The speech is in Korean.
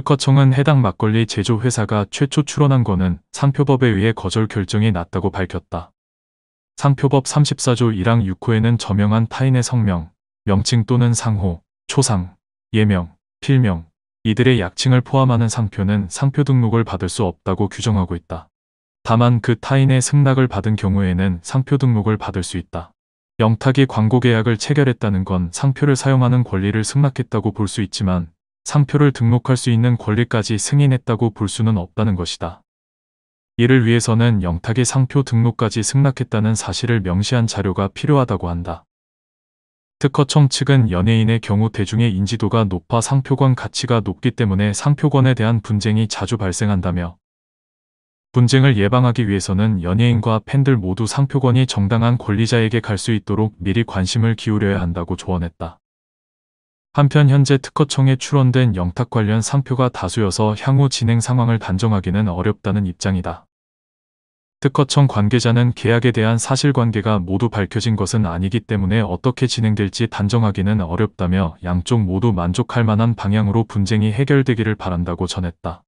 특허청은 해당 막걸리 제조 회사가 최초 출원한 건은 상표법에 의해 거절 결정이 났다고 밝혔다. 상표법 34조 1항 6호에는 저명한 타인의 성명, 명칭 또는 상호, 초상, 예명, 필명, 이들의 약칭을 포함하는 상표는 상표 등록을 받을 수 없다고 규정하고 있다. 다만 그 타인의 승낙을 받은 경우에는 상표 등록을 받을 수 있다. 영탁이 광고 계약을 체결했다는 건 상표를 사용하는 권리를 승낙했다고 볼 수 있지만 상표를 등록할 수 있는 권리까지 승인했다고 볼 수는 없다는 것이다. 이를 위해서는 영탁이 상표 등록까지 승낙했다는 사실을 명시한 자료가 필요하다고 한다. 특허청 측은 연예인의 경우 대중의 인지도가 높아 상표권 가치가 높기 때문에 상표권에 대한 분쟁이 자주 발생한다며 분쟁을 예방하기 위해서는 연예인과 팬들 모두 상표권이 정당한 권리자에게 갈 수 있도록 미리 관심을 기울여야 한다고 조언했다. 한편 현재 특허청에 출원된 영탁 관련 상표가 다수여서 향후 진행 상황을 단정하기는 어렵다는 입장이다. 특허청 관계자는 계약에 대한 사실관계가 모두 밝혀진 것은 아니기 때문에 어떻게 진행될지 단정하기는 어렵다며 양쪽 모두 만족할 만한 방향으로 분쟁이 해결되기를 바란다고 전했다.